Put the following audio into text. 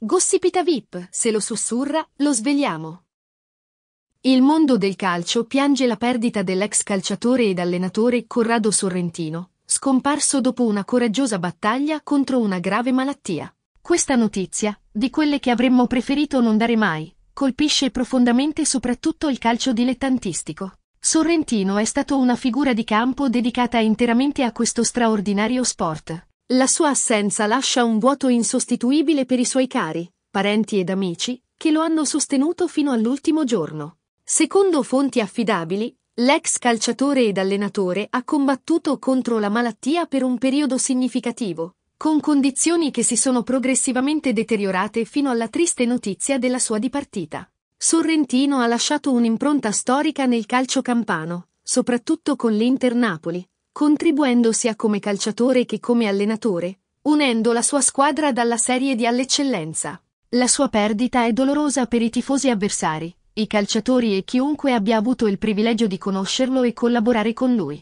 Gossipita VIP, se lo sussurra, lo svegliamo. Il mondo del calcio piange la perdita dell'ex calciatore ed allenatore Corrado Sorrentino, scomparso dopo una coraggiosa battaglia contro una grave malattia. Questa notizia, di quelle che avremmo preferito non dare mai, colpisce profondamente soprattutto il calcio dilettantistico. Sorrentino è stato una figura di campo dedicata interamente a questo straordinario sport la sua assenza lascia un vuoto insostituibile per i suoi cari, parenti ed amici, che lo hanno sostenuto fino all'ultimo giorno. Secondo fonti affidabili, l'ex calciatore ed allenatore ha combattuto contro la malattia per un periodo significativo, con condizioni che si sono progressivamente deteriorate fino alla triste notizia della sua dipartita. Sorrentino ha lasciato un'impronta storica nel calcio campano, soprattutto con l'Inter Napoli, contribuendo sia come calciatore che come allenatore, unendo la sua squadra dalla serie di all'eccellenza. La sua perdita è dolorosa per i tifosi avversari, i calciatori e chiunque abbia avuto il privilegio di conoscerlo e collaborare con lui.